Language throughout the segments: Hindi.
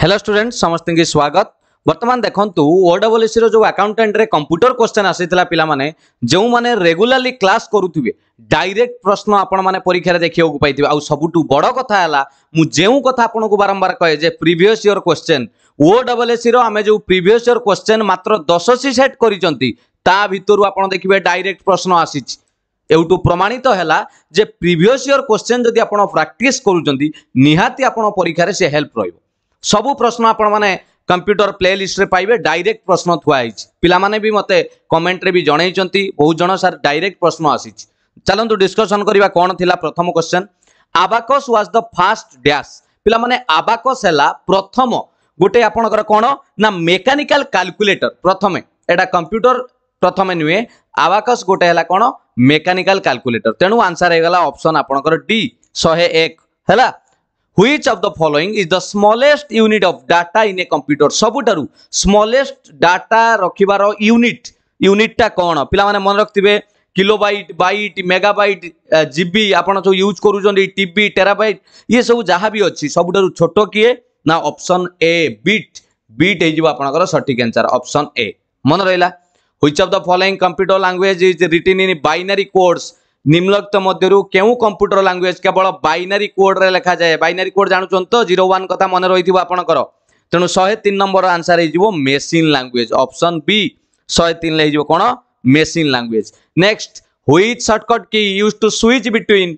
হ্যালো স্টুডেন্ট সমস্ত স্বাগত বর্তমান দেখন্তু ওডবলসির যে আকাউন্টাটে কম্পুটর কোশ্চেন আসিলা পিলামানে যে রেগুলারলি ক্লাস করুবে ডাইরেক্ট প্রশ্ন আপন মানে পরীক্ষার দেখা পাই আবুঠু বড় কথা হল মু যে কথা আপনার বারম্বার কয়ে যে প্রিভিয়স ইয়র কোশ্চেন ও ডবলএসির আমি যে প্রিভিয়স ইয়র কোশ্চেন মাত্র দশটি সেট করছেন তা ভিতর আপনার দেখবে ডাইরেক্ট প্রশ্ন আসিছে এউটু প্রমাণিত হেলা যে প্রিভিয়স ইয়র কোশ্চেন যদি আপনার প্রাকটিস করছেন নিহাতি আপনার পরীক্ষার সে হেল্প রহব ସବୁ ପ୍ରଶ୍ନ ଆପଣମାନେ କମ୍ପ୍ୟୁଟର ପ୍ଲେ ଲିଷ୍ଟରେ ପାଇବେ ଡାଇରେକ୍ଟ ପ୍ରଶ୍ନ ଥୁଆ ହେଇଛି ପିଲାମାନେ ବି ମୋତେ କମେଣ୍ଟରେ ବି ଜଣେଇଛନ୍ତି ବହୁତ ଜଣ ସାର୍ ଡାଇରେକ୍ଟ ପ୍ରଶ୍ନ ଆସିଛି ଚାଲନ୍ତୁ ଡିସ୍କସନ୍ କରିବା କ'ଣ ଥିଲା ପ୍ରଥମ question abacus was the first dash ପିଲାମାନେ ଆବାକସ୍ ହେଲା ପ୍ରଥମ ଗୋଟେ ଆପଣଙ୍କର କ'ଣ ନା ମେକାନିକାଲ କାଲକୁଲେଟର ପ୍ରଥମେ ଏଇଟା କମ୍ପ୍ୟୁଟର ପ୍ରଥମେ ନୁହେଁ ଆବାକସ୍ ଗୋଟେ ହେଲା କ'ଣ ମେକାନିକାଲ କାଲକୁଲେଟର ତେଣୁ ଆନ୍ସର ହେଇଗଲା ଅପସନ୍ ଆପଣଙ୍କର ଡି ଶହେ ଏକ ହେଲା which of the following is the smallest unit of data in a computer सबुठारु smallest data रखिबार unit unit टा कोन पिला माने मन रखतिबे किलोबाइट बाइट मेगाबाइट जीबी आपण जो यूज करूछन टीबी टेराबाइट ये सब जहां भी अछि सबुठारु छोटो किए ना ऑप्शन ए बिट बिट हे जिवो आपणकर सटीक आंसर ऑप्शन ए मन रहला which of the following computer language is written in binary codes নিম্নলিখিত মধ্যে কেউ কম্পুটর ল্যাঙ্গুয়েজ কেবল বাইনারি কোড্রে লেখা যায় বাইনারি কোড জাণুছেন তো জিরো ওয়ান কথা মনে রয়েছে আপনার তেমন শহে তিন নম্বর আনসার হয়ে মেসিন ল্যাঙ্গুয়েজ অপশন বি শহে তিন হয়ে কোণ machine language next which shortcut key use to switch between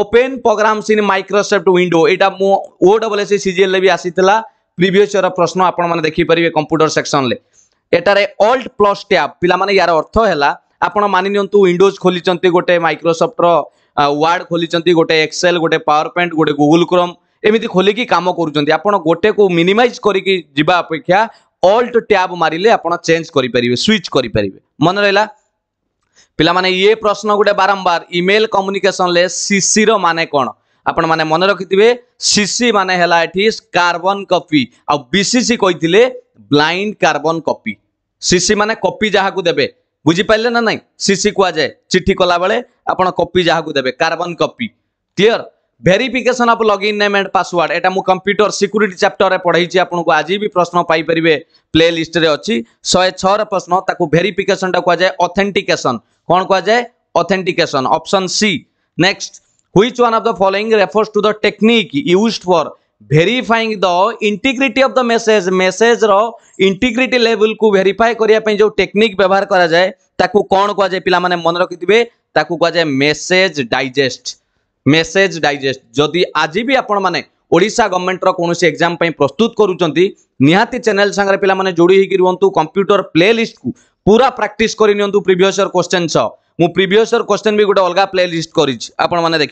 open programs in Microsoft window এটা মু ও ডবল এস সিজিএল বি আসিলা প্রিভিয়স ইয়ার প্রশ্ন আপনার দেখিপারে কম্পুটর সেকশনলে এটার অল্ট প্লস ট্যাব পিলা মানে ইয়ার অর্থ হেলা ଆପଣ ମାନି ନିଅନ୍ତୁ ୱିଣ୍ଡୋଜ୍ ଖୋଲିଛନ୍ତି ଗୋଟେ ମାଇକ୍ରୋସଫ୍ଟର ୱାର୍ଡ ଖୋଲିଛନ୍ତି ଗୋଟେ ଏକ୍ସେଲ ଗୋଟେ ପାୱାର ପଏଣ୍ଟ ଗୋଟେ ଗୁଗୁଲ କ୍ରୋମ୍ ଏମିତି ଖୋଲିକି କାମ କରୁଛନ୍ତି ଆପଣ ଗୋଟେକୁ ମିନିମାଇଜ୍ କରିକି ଯିବା ଅପେକ୍ଷା ଅଲ୍ଟ ଟ୍ୟାବ୍ ମାରିଲେ ଆପଣ ଚେଞ୍ଜ କରିପାରିବେ ସୁଇଚ୍ କରିପାରିବେ ମନେ ରହିଲା ପିଲାମାନେ ଇଏ ପ୍ରଶ୍ନ ଗୋଟେ ବାରମ୍ବାର ଇମେଲ କମ୍ୟୁନିକେସନରେ ସିସିର ମାନେ କ'ଣ ଆପଣମାନେ ମନେ ରଖିଥିବେ ସିସି ମାନେ ହେଲା ଏଠି କାର୍ବନ କପି ଆଉ ବିସିସି କହିଥିଲେ ବ୍ଲାଇଣ୍ଡ କାର୍ବନ କପି ସିସି ମାନେ କପି ଯାହାକୁ ଦେବେ ବୁଝିପାରିଲେ ନା ନାହିଁ ସିସି କୁହାଯାଏ ଚିଠି କଲାବେଳେ ଆପଣ କପି ଯାହାକୁ ଦେବେ carbon copy clear verification of login name and password ଏଇଟା ମୁଁ କମ୍ପ୍ୟୁଟର ସିକ୍ୟୁରିଟି ଚାପ୍ଟରରେ ପଢ଼େଇଛି ଆପଣଙ୍କୁ ଆଜି ବି ପ୍ରଶ୍ନ ପାଇପାରିବେ ପ୍ଲେ ଲିଷ୍ଟରେ ଅଛି ଶହେ ଛଅର ପ୍ରଶ୍ନ ତାକୁ ଭେରିଫିକେସନ୍ଟା କୁହାଯାଏ ଅଥେଣ୍ଟିକେସନ୍ କ'ଣ କୁହାଯାଏ authentication option C next which one of the following refers to the technique used for verifying the integrity of the message message रो लेवल को भेरीफाई करने जो टेक्निक व्यवहार करा जाए ताकू कौन कह जाए पिला मन रखिथिबे ताकू कह मेसेज डाइजेस्ट मेसेज डाइजेस्ट जदि आज भी आपण गवर्नमेंट रोसी एग्जाम प्रस्तुत करूचंती निहाती चैनल संगे पिला जोड़ी हिकि रुवंतु कंप्यूटर प्लेलिस्ट को पूरा प्राक्ट करि नियंतु क्वेश्चन छ मुझ प्रीवियस क्वेश्चन भी गोटे अलग प्लेलिस्ट करिछि आपण माने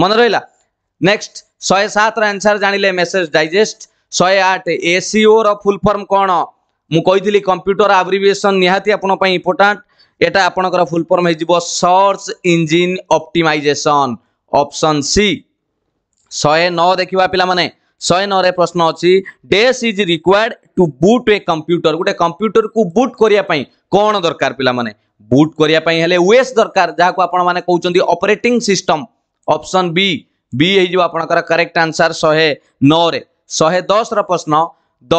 मन रहिला નેક્સ્ટ શહે સાતર આન્સર જાણીલે મેસેજ ડાઇજેસ્ટ શહେ ଆଠ ଏସିଓର ଫୁଲ୍ ଫର୍ମ କ'ଣ ମୁଁ କହିଥିଲି କମ୍ପ୍ୟୁଟର ଆବ୍ରିଭିଏସନ୍ ନିହାତି ଆପଣଙ୍କ ପାଇଁ ଇମ୍ପୋର୍ଟାଣ୍ଟ ଏଇଟା ଆପଣଙ୍କର ଫୁଲ୍ ଫର୍ମ ହେଇଯିବ search engine optimisation option C ଶହେ ନଅ ଦେଖିବା ପିଲାମାନେ ଶହେ ନଅରେ ପ୍ରଶ୍ନ ଅଛି dash is required to boot a computer ଗୋଟେ କମ୍ପ୍ୟୁଟରକୁ ବୁଟ୍ କରିବା ପାଇଁ କ'ଣ ଦରକାର ପିଲାମାନେ ବୁଟ୍ କରିବା ପାଇଁ ହେଲେ ୱେସ୍ ଦରକାର ଯାହାକୁ ଆପଣମାନେ କହୁଛନ୍ତି ଅପରେଟିଂ ସିଷ୍ଟମ୍ ଅପସନ୍ ବି ବି ହେଇଯିବ ଆପଣଙ୍କର କରେକ୍ଟ ଆନ୍ସର ଶହେ ନଅରେ ଶହେ ଦଶର ପ୍ରଶ୍ନ the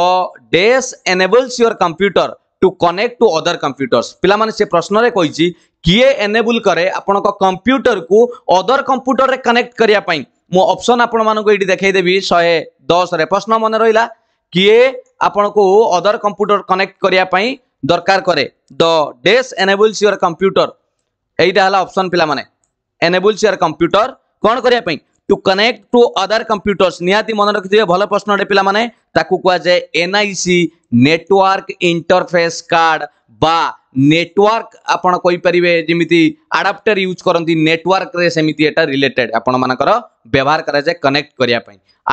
dash enables your computer to connect to other computers ପିଲାମାନେ ସେ ପ୍ରଶ୍ନରେ କହିଛି କିଏ ଏନେବୁଲ୍ କରେ ଆପଣଙ୍କ କମ୍ପ୍ୟୁଟରକୁ ଅଦର କମ୍ପ୍ୟୁଟରରେ କନେକ୍ଟ କରିବା ପାଇଁ ମୁଁ ଅପସନ୍ ଆପଣମାନଙ୍କୁ ଏଇଠି ଦେଖେଇଦେବି ଶହେ ଦଶରେ ପ୍ରଶ୍ନ ମନେ ରହିଲା କିଏ ଆପଣଙ୍କୁ ଅଦର କମ୍ପ୍ୟୁଟର କନେକ୍ଟ କରିବା ପାଇଁ ଦରକାର କରେ ଦ ଡେସ୍ ଏନେବୁଲ୍ସ ୟୋର କମ୍ପ୍ୟୁଟର ଏଇଟା ହେଲା ଅପସନ୍ ପିଲାମାନେ ଏନେବୁଲ୍ସ ୟୋର କମ୍ପ୍ୟୁଟର କ'ଣ କରିବା ପାଇଁ to connect to other computers নিহতি মনে রাখিবে ভালো প্রশ্নটে পিলা মানে তাকে কুযায়ে এনআইসি নেটওয়ার্ক ইন্টরফেস কার্ড বা নেটওয়ার্ক আপন কইপারে যেমি আডাপ্টর ইউজ করতে নেটওয়ার্করে সেমি এটা রিলেটেড আপন মানকর ব্যবহার করা যায় কনেক্ট করা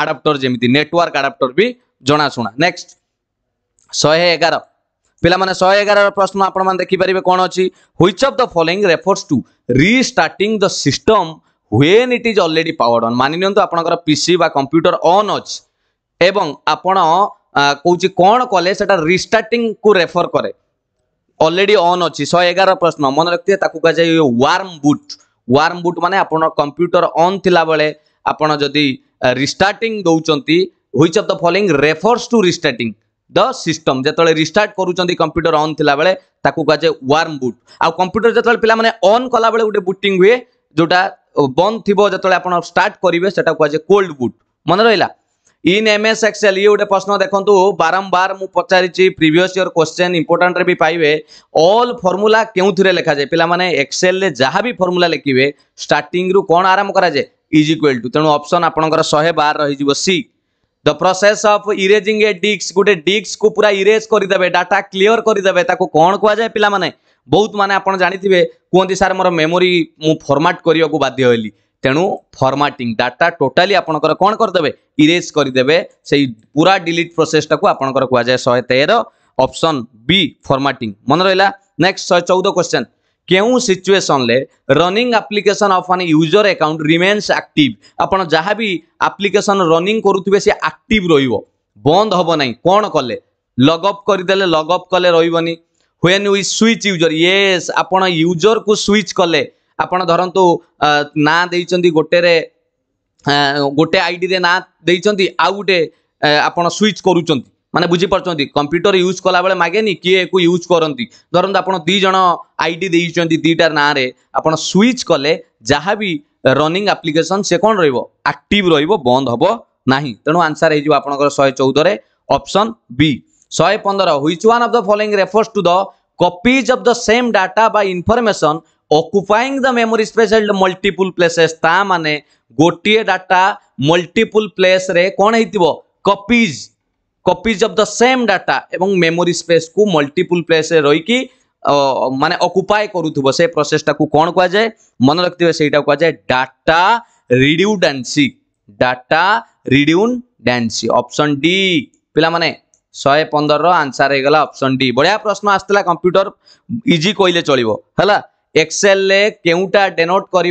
আডাপ্টর যেমি নেটওয়ার্ক আডাপ্টর বি জনাশুনা নেক্সট শহে এগার ପିଲାମାନେ ଶହେ ଏଗାରର ପ୍ରଶ୍ନ ଆପଣମାନେ ଦେଖିପାରିବେ କ'ଣ ଅଛି which of the following refers to restarting the system when it is already powered on ମାନି ନିଅନ୍ତୁ ଆପଣଙ୍କର ପିସି ବା କମ୍ପ୍ୟୁଟର ଅନ୍ ଅଛି ଏବଂ ଆପଣ କହୁଛି କ'ଣ କଲେ ସେଟା ରିଷ୍ଟାର୍ଟିଂକୁ ରେଫର କରେ ଅଲରେଡ଼ି ଅନ୍ ଅଛି ଶହେ ଏଗାର ପ୍ରଶ୍ନ ମନେ ରଖିଥିବେ ତାକୁ କୁହାଯାଏ ୱାର୍ମ ବୁଟ୍ ୱାର୍ମ ବୁଟ୍ ମାନେ ଆପଣ କମ୍ପ୍ୟୁଟର ଅନ୍ ଥିଲାବେଳେ ଆପଣ ଯଦି ରିଷ୍ଟାର୍ଟିଂ ଦେଉଛନ୍ତି which of the following refers to restarting the system ଯେତେବେଳେ ରିଷ୍ଟାର୍ଟ କରୁଛନ୍ତି କମ୍ପ୍ୟୁଟର ଅନ୍ ଥିଲାବେଳେ ତାକୁ କୁହାଯାଏ ୱାର୍ମ ବୁଟ୍ ଆଉ କମ୍ପ୍ୟୁଟର ଯେତେବେଳେ ପିଲାମାନେ ଅନ୍ କଲାବେଳେ ଗୋଟେ ବୁଟିଂ ହୁଏ ଯେଉଁଟା বন্ধ থিব যেতবে আপনার স্টার্ট করবে সেটা কুয়াছে কোল্ড বুট মনে রহিলা ইন এম এস এক্সেল ইয়ে গোটে প্রশ্ন দেখুন বারম্বার মু পচারিছি প্রিভিয়স ইয়র কোশ্চেন ইম্পর্টাটরে বি পাইবে অল ফর্মুলা কেউথে লেখা যায় পিলামানে এক্সেলে যা বি ফর্মুলা লেখিবে স্টার্টিং রু কোণ আরম্ভ করা যায় ইজ ইকুয়াল টু তেণু অপশন আপনার শহে বার রহিযোগ C the process of erasing a disk गोटे डिस्क को पूरा इरेज करदे डाटा क्लीयर करदे कौन कहुए पे मैंने ବହୁତ ମାନେ ଆପଣ ଜାଣିଥିବେ କୁହନ୍ତି ସାର୍ ମୋର ମେମୋରି ମୁଁ ଫର୍ମାଟ୍ କରିବାକୁ ବାଧ୍ୟ ହେଲି ତେଣୁ ଫର୍ମାଟିଂ ଡାଟା ଟୋଟାଲି ଆପଣଙ୍କର କ'ଣ କରିଦେବେ ଇରେଜ୍ କରିଦେବେ ସେଇ ପୁରା ଡିଲିଟ୍ ପ୍ରୋସେସ୍ଟାକୁ ଆପଣଙ୍କର କୁହାଯାଏ ଶହେ ତେର ଅପସନ୍ ବି ଫର୍ମାଟିଂ ମନେ ରହିଲା ନେକ୍ସଟ ଶହେ ଚଉଦ କ୍ୱେଶ୍ଚନ୍ କେଉଁ ସିଚୁଏସନ୍ରେ running application of an user account remains active ଆପଣ ଯାହା ବି ଆପ୍ଲିକେସନ୍ ରନିଂ କରୁଥିବେ ସେ ଆକ୍ଟିଭ୍ ରହିବ ବନ୍ଦ ହେବ ନାହିଁ କ'ଣ କଲେ ଲଗ୍ଅପ୍ କରିଦେଲେ ଲଗ୍ଅପ୍ କଲେ ରହିବନି when we switch user yes ଆପଣ ୟୁଜର୍କୁ ସୁଇଚ୍ କଲେ ଆପଣ ଧରନ୍ତୁ ନାଁ ଦେଇଛନ୍ତି ଗୋଟେରେ ଗୋଟେ ଆଇଡ଼ିରେ ନାଁ ଦେଇଛନ୍ତି ଆଉ ଗୋଟେ ଆପଣ ସୁଇଚ୍ କରୁଛନ୍ତି ମାନେ ବୁଝିପାରୁଛନ୍ତି କମ୍ପ୍ୟୁଟର ୟୁଜ୍ କଲାବେଳେ ମାଗେନି କିଏ ୟାକୁ ୟୁଜ୍ କରନ୍ତି ଧରନ୍ତୁ ଆପଣ ଦୁଇ ଜଣ ଆଇଡ଼ି ଦେଇଛନ୍ତି ଦୁଇଟା ନାଁରେ ଆପଣ ସୁଇଚ୍ କଲେ ଯାହା ବି ରନିଂ ଆପ୍ଲିକେସନ୍ ସେ କ'ଣ ରହିବ ଆକ୍ଟିଭ୍ ରହିବ ବନ୍ଦ ହେବ ନାହିଁ ତେଣୁ ଆନ୍ସର୍ ହେଇଯିବ ଆପଣଙ୍କର ଶହେ ଚଉଦରେ ଅପସନ୍ ବି ଶହେ ପନ୍ଦର which one of the following refers to the copies of the same data by information occupying the memory space at multiple places ता माने गोटिए डाटा multiple place रे कौन है copies copies of the same data एवं memory space को multiple place रे रही की माने occupy करूथबो से process टा को कौन कहा जाए मन रखते सेटा कहा जाए data redundancy data redundancy option D पिला माने शहे पंदर रनसर हो गला अप्सन डी बढ़िया प्रश्न आसाला कंप्यूटर इजी कहले चल है एक्सएल के डेनोट कर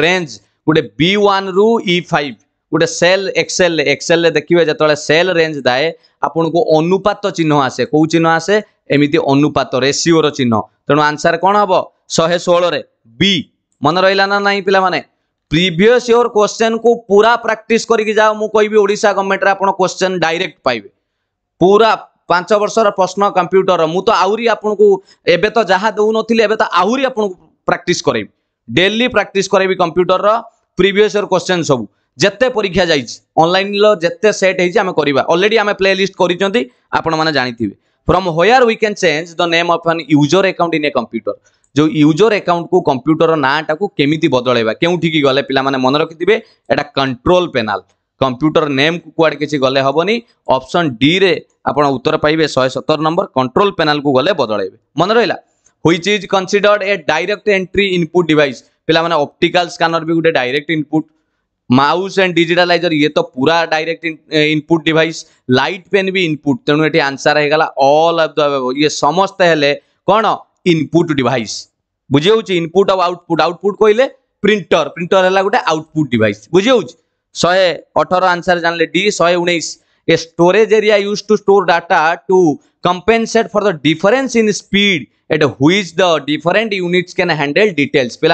रेज गोटे बी ओन रु फाइव गोटे सेल एक्सएल एक्सएल देखिए जो सेल रेज दाए आपको अनुपात चिन्ह आसे कौ चिन्ह आसे एमती अनुपात रेसीओर चिन्ह तेणु आंसर कौन हम शहे षोह बी मन रहा ना नहीं पाने प्रिभस इोर क्वेश्चन को पूरा प्राक्ट करी जाओ मुझे कहशा गवर्नमेंट क्वेश्चन डायरेक्ट पाइबे ପୁରା ପାଞ୍ଚ ବର୍ଷର ପ୍ରଶ୍ନ କମ୍ପ୍ୟୁଟର ମୁଁ ତ ଆହୁରି ଆପଣଙ୍କୁ ଏବେ ତ ଯାହା ଦେଉନଥିଲି ଏବେ ତ ଆହୁରି ଆପଣଙ୍କୁ ପ୍ରାକ୍ଟିସ୍ କରେଇବି ଡେଲି ପ୍ରାକ୍ଟିସ୍ କରେଇବି କମ୍ପ୍ୟୁଟରର ପ୍ରିଭିୟସ୍ ଇୟର୍ କ୍ୱେଶ୍ଚନ୍ ସବୁ ଯେତେ ପରୀକ୍ଷା ଯାଇଛି ଅନଲାଇନ୍ର ଯେତେ ସେଟ୍ ହେଇଛି ଆମେ କରିବା ଅଲରେଡ଼ି ଆମେ ପ୍ଲେ ଲିଷ୍ଟ କରିଛନ୍ତି ଆପଣମାନେ ଜାଣିଥିବେ from where we can change the name of an user account in a computer ଯେଉଁ ୟୁଜର ଆକାଉଣ୍ଟକୁ କମ୍ପ୍ୟୁଟର ନାଁଟାକୁ କେମିତି ବଦଳାଇବା କେଉଁଠିକି ଗଲେ ପିଲାମାନେ ମନେ ରଖିଥିବେ ଏଇଟା କଣ୍ଟ୍ରୋଲ ପେନାଲ୍ कंप्यूटर नेम को कुआ किसी गले हेनी अपसन डी आप उत्तर पाइबे शहे सतर नंबर कंट्रोल पेनाल को गले बदल मन रहा हुई is considered a direct entry input device पे अप्टिकाल स्कानर भी गोटे direct input mouse and digitiser ये तो पूरा direct input device light pen भी इनपुट तेणु ये आंसर होल अफ दिए समस्त है कौन इनपुट डिवाइस बुझे इनपुट आउटपुट आउटपुट कहले प्रिंटर प्रिंटर है गोटे आउटपुट डिवाइस बुझी शहे अठर आंसर जान ले डी शहे उन्नीस a storage area use to store data to compensate for the difference in speed at which the different units can handle details पे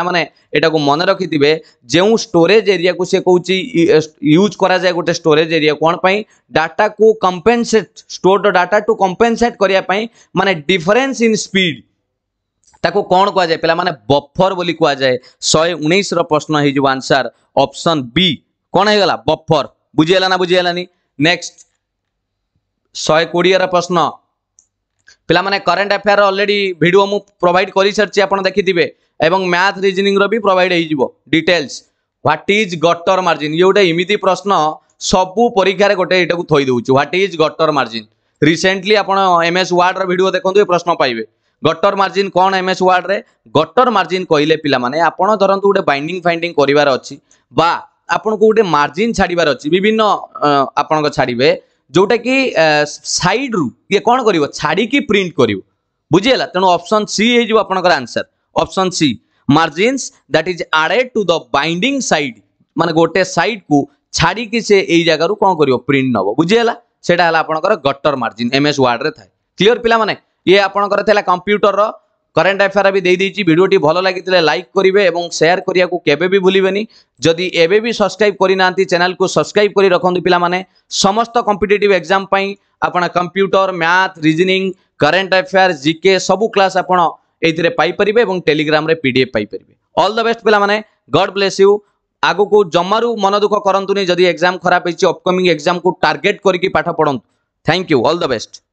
एटा को मन रखिथे जो स्टोरेज एरिया को सी कौच यूज कराए गोटे स्टोरेज एरिया कौन पाई डाटा को compensate store data to compensate करने माने डिफरेन्स इन स्पीड ताको कौन कहुए पे बफर बोली कहुए शहे उन्नीस रश्न हो आंसर ऑप्शन बी କ'ଣ ହେଇଗଲା ବଫର ବୁଝିହେଲା ନା ବୁଝିହେଲାନି ନେକ୍ସଟ ଶହେ କୋଡ଼ିଏର ପ୍ରଶ୍ନ ପିଲାମାନେ କରେଣ୍ଟ ଆଫେୟାର ଅଲରେଡ଼ି ଭିଡ଼ିଓ ମୁଁ ପ୍ରୋଭାଇଡ଼ କରିସାରିଛି ଆପଣ ଦେଖିଥିବେ ଏବଂ ମ୍ୟାଥ ରିଜନିଂର ବି ପ୍ରୋଭାଇଡ଼ ହେଇଯିବ details what is gutter margin ଇଏ ଗୋଟେ ଏମିତି ପ୍ରଶ୍ନ ସବୁ ପରୀକ୍ଷାରେ ଗୋଟେ ଏଇଟାକୁ ଥୋଇ ଦେଉଛି what is gutter margin recently ଆପଣ ଏମ୍ ଏସ୍ ୱାର୍ଡ଼ର ଭିଡ଼ିଓ ଦେଖନ୍ତୁ ଏ ପ୍ରଶ୍ନ ପାଇବେ ଗଟର ମାର୍ଜିନ୍ କ'ଣ ଏମ୍ ଏସ୍ ୱାର୍ଡ଼ରେ ଗଟର ମାର୍ଜିନ୍ କହିଲେ ପିଲାମାନେ ଆପଣ ଧରନ୍ତୁ ଗୋଟେ ବାଇଣ୍ଡିଂ ଫାଇଣ୍ଡିଂ କରିବାର ଅଛି ବା ଆପଣଙ୍କୁ ଗୋଟେ ମାର୍ଜିନ୍ ଛାଡ଼ିବାର ଅଛି ବିଭିନ୍ନ ଆପଣଙ୍କ ଛାଡ଼ିବେ ଯେଉଁଟାକି ସାଇଡ଼୍ରୁ ଇଏ କ'ଣ କରିବ ଛାଡ଼ିକି ପ୍ରିଣ୍ଟ କରିବ ବୁଝିହେଲା ତେଣୁ ଅପସନ୍ ସି ହେଇଯିବ ଆପଣଙ୍କର answer option C margins that is added to the binding side ମାନେ ଗୋଟେ ସାଇଡ୍କୁ ଛାଡ଼ିକି ସେ ଏଇ ଜାଗାରୁ କ'ଣ କରିବ ପ୍ରିଣ୍ଟ ନେବ ବୁଝିହେଲା ସେଇଟା ହେଲା ଆପଣଙ୍କର ଗଟର ମାର୍ଜିନ୍ ଏମ୍ ଏସ୍ ୱାର୍ଡ଼ରେ ଥାଏ କ୍ଲିଅର ପିଲାମାନେ ଇଏ ଆପଣଙ୍କର ଥିଲା କମ୍ପ୍ୟୁଟରର करेन्ट एफेयर भी दे देईची भिडियोटी भल लगी लाइक करेंगे सेयार करने को करा भी भूल जदि एवं भी सब्सक्राइब करना चैनल को सब्सक्राइब कर रखुद पाने समस्त कंपिटेटिव एक्जाम आपण computer math reasoning current affair GK सबू क्लास आपड़ ये पाइपर और Telegram PDF paper all the best पे गड ब्लेस यू आगु को जमारू मन दुख करूँ जदि एक्जाम खराब होपकमिंग एग्जाम को टार्गेट करके पाठ पढ़ू thank you all the best